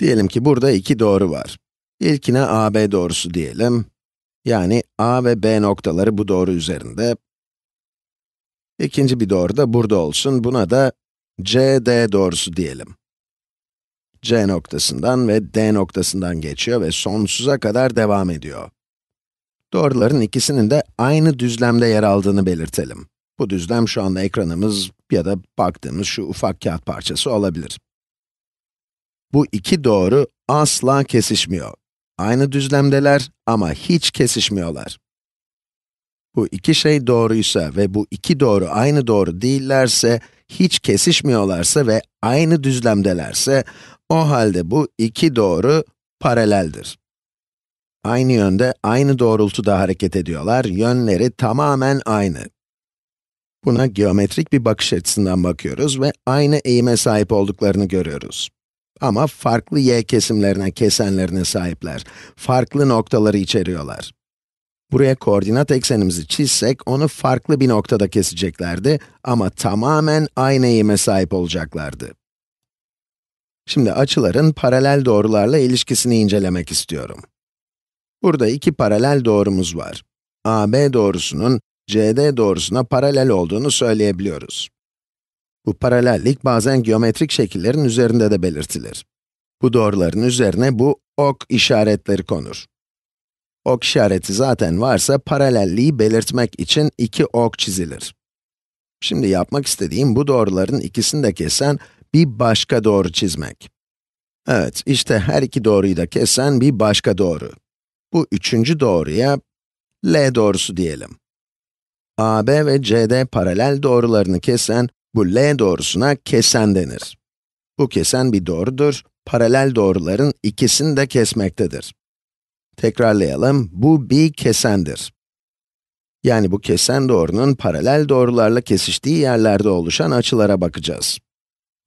Diyelim ki burada iki doğru var. İlkine AB doğrusu diyelim. Yani A ve B noktaları bu doğru üzerinde. İkinci bir doğru da burada olsun. Buna da CD doğrusu diyelim. C noktasından ve D noktasından geçiyor ve sonsuza kadar devam ediyor. Doğruların ikisinin de aynı düzlemde yer aldığını belirtelim. Bu düzlem şu anda ekranımız ya da baktığımız şu ufak kağıt parçası olabilir. Bu iki doğru asla kesişmiyor. Aynı düzlemdeler ama hiç kesişmiyorlar. Bu iki şey doğruysa ve bu iki doğru aynı doğru değillerse, hiç kesişmiyorlarsa ve aynı düzlemdelerse, o halde bu iki doğru paraleldir. Aynı yönde, aynı doğrultuda hareket ediyorlar, yönleri tamamen aynı. Buna geometrik bir bakış açısından bakıyoruz ve aynı eğime sahip olduklarını görüyoruz. Ama farklı y kesimlerine, kesenlerine sahipler. Farklı noktaları içeriyorlar. Buraya koordinat eksenimizi çizsek, onu farklı bir noktada keseceklerdi ama tamamen aynı eğime sahip olacaklardı. Şimdi açıların paralel doğrularla ilişkisini incelemek istiyorum. Burada iki paralel doğrumuz var. AB doğrusunun CD doğrusuna paralel olduğunu söyleyebiliyoruz. Bu paralellik bazen geometrik şekillerin üzerinde de belirtilir. Bu doğruların üzerine bu ok işaretleri konur. Ok işareti zaten varsa paralelliği belirtmek için iki ok çizilir. Şimdi yapmak istediğim bu doğruların ikisini de kesen bir başka doğru çizmek. Evet, işte her iki doğruyu da kesen bir başka doğru. Bu üçüncü doğruya L doğrusu diyelim. AB ve CD paralel doğrularını kesen bu L doğrusuna kesen denir. Bu kesen bir doğrudur. Paralel doğruların ikisini de kesmektedir. Tekrarlayalım, bu bir kesendir. Yani bu kesen doğrunun paralel doğrularla kesiştiği yerlerde oluşan açılara bakacağız.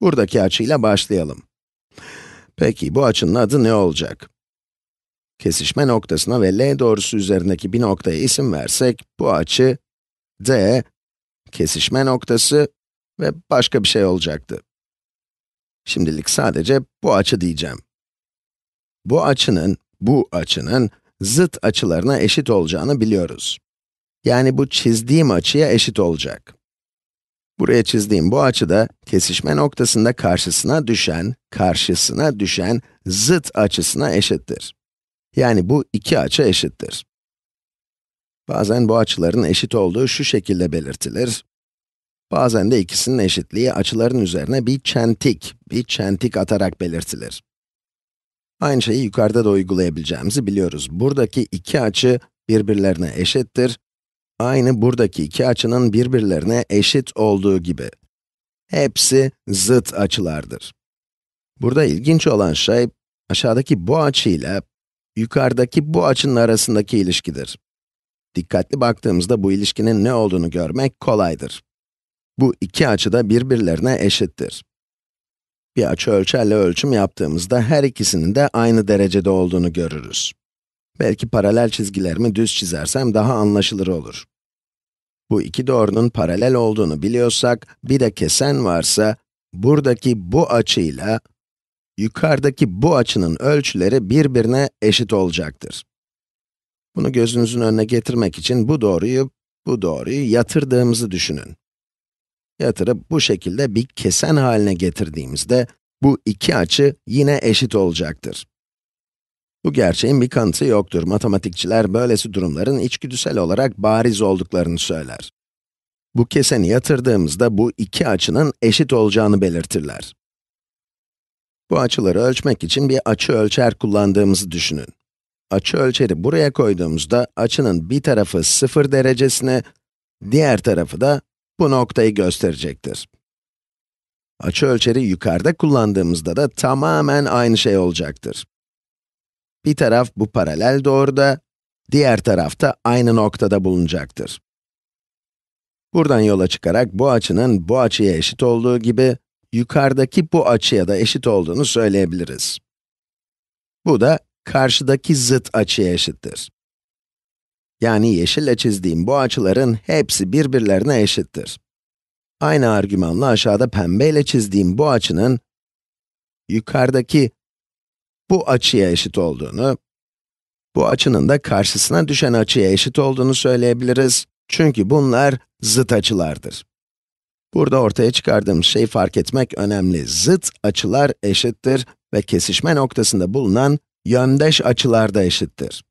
Buradaki açıyla başlayalım. Peki, bu açının adı ne olacak? Kesişme noktasına ve L doğrusu üzerindeki bir noktaya isim versek, bu açı D, kesişme noktası ve başka bir şey olacaktı. Şimdilik sadece bu açı diyeceğim. Bu açının, bu açının zıt açılarına eşit olacağını biliyoruz. Yani bu çizdiğim açıya eşit olacak. Buraya çizdiğim bu açıda kesişme noktasında karşısına düşen, karşısına düşen zıt açısına eşittir. Yani bu iki açı eşittir. Bazen bu açıların eşit olduğu şu şekilde belirtilir. Bazen de ikisinin eşitliği açıların üzerine bir çentik, bir çentik atarak belirtilir. Aynı şeyi yukarıda da uygulayabileceğimizi biliyoruz. Buradaki iki açı birbirlerine eşittir. Aynı buradaki iki açının birbirlerine eşit olduğu gibi. Hepsi zıt açılardır. Burada ilginç olan şey, aşağıdaki bu açıyla, yukarıdaki bu açının arasındaki ilişkidir. Dikkatli baktığımızda bu ilişkinin ne olduğunu görmek kolaydır. Bu iki açı da birbirlerine eşittir. Bir açı ölçerle ölçüm yaptığımızda her ikisinin de aynı derecede olduğunu görürüz. Belki paralel çizgilerimi düz çizersem daha anlaşılır olur. Bu iki doğrunun paralel olduğunu biliyorsak, bir de kesen varsa, buradaki bu açıyla, yukarıdaki bu açının ölçüleri birbirine eşit olacaktır. Bunu gözünüzün önüne getirmek için bu doğruyu, bu doğruyu yatırdığımızı düşünün yatırıp bu şekilde bir kesen haline getirdiğimizde bu iki açı yine eşit olacaktır. Bu gerçeğin bir kanıtı yoktur. Matematikçiler böylesi durumların içgüdüsel olarak bariz olduklarını söyler. Bu keseni yatırdığımızda bu iki açının eşit olacağını belirtirler. Bu açıları ölçmek için bir açı ölçer kullandığımızı düşünün. Açı ölçeri buraya koyduğumuzda açının bir tarafı 0 derecesine, diğer tarafı da bu noktayı gösterecektir. Açı ölçeri yukarıda kullandığımızda da tamamen aynı şey olacaktır. Bir taraf bu paralel doğruda, diğer tarafta aynı noktada bulunacaktır. Buradan yola çıkarak bu açının bu açıya eşit olduğu gibi, yukarıdaki bu açıya da eşit olduğunu söyleyebiliriz. Bu da karşıdaki zıt açıya eşittir. Yani yeşille çizdiğim bu açıların hepsi birbirlerine eşittir. Aynı argümanla aşağıda pembeyle çizdiğim bu açının yukarıdaki bu açıya eşit olduğunu, bu açının da karşısına düşen açıya eşit olduğunu söyleyebiliriz. Çünkü bunlar zıt açılardır. Burada ortaya çıkardığım şey fark etmek önemli. Zıt açılar eşittir ve kesişme noktasında bulunan yöndeş açılar da eşittir.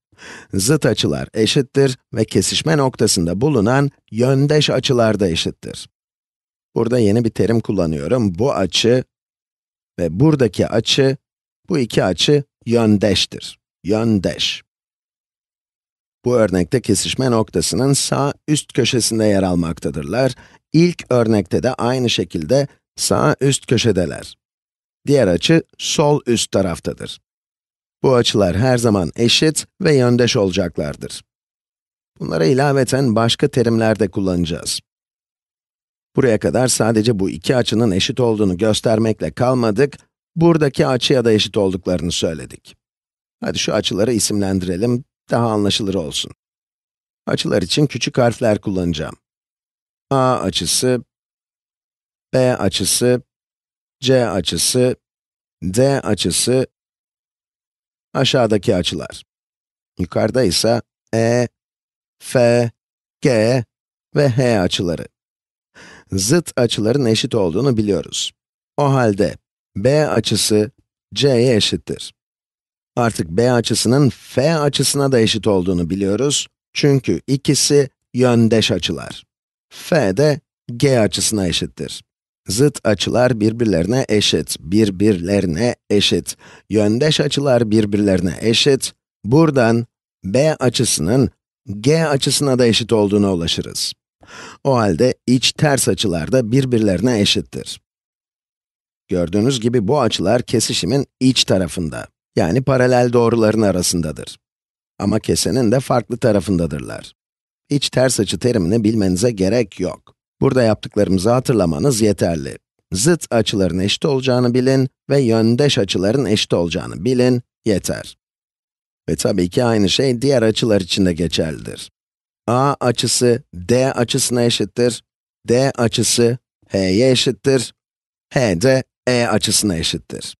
Zıt açılar eşittir ve kesişme noktasında bulunan yöndeş açılar da eşittir. Burada yeni bir terim kullanıyorum. Bu açı ve buradaki açı, bu iki açı yöndeştir. Yöndeş. Bu örnekte kesişme noktasının sağ üst köşesinde yer almaktadırlar. İlk örnekte de aynı şekilde sağ üst köşedeler. Diğer açı sol üst taraftadır. Bu açılar her zaman eşit ve yöndeş olacaklardır. Bunlara ilaveten başka terimler de kullanacağız. Buraya kadar sadece bu iki açının eşit olduğunu göstermekle kalmadık, buradaki açıya da eşit olduklarını söyledik. Hadi şu açıları isimlendirelim, daha anlaşılır olsun. Açılar için küçük harfler kullanacağım. A açısı, B açısı, C açısı, D açısı aşağıdaki açılar. Yukarıda ise E, F, G ve H açıları. Zıt açıların eşit olduğunu biliyoruz. O halde B açısı C'ye eşittir. Artık B açısının F açısına da eşit olduğunu biliyoruz. Çünkü ikisi yöndeş açılar. F de G açısına eşittir. Zıt açılar birbirlerine eşit, birbirlerine eşit. Yöndeş açılar birbirlerine eşit. Buradan B açısının G açısına da eşit olduğuna ulaşırız. O halde iç ters açılar da birbirlerine eşittir. Gördüğünüz gibi bu açılar kesişimin iç tarafında, yani paralel doğruların arasındadır. Ama kesenin de farklı tarafındadırlar. İç ters açı terimini bilmenize gerek yok. Burada yaptıklarımızı hatırlamanız yeterli. Zıt açıların eşit olacağını bilin ve yöndeş açıların eşit olacağını bilin, yeter. Ve tabii ki aynı şey diğer açılar için de geçerlidir. A açısı D açısına eşittir, D açısı H'ye eşittir, H de E açısına eşittir.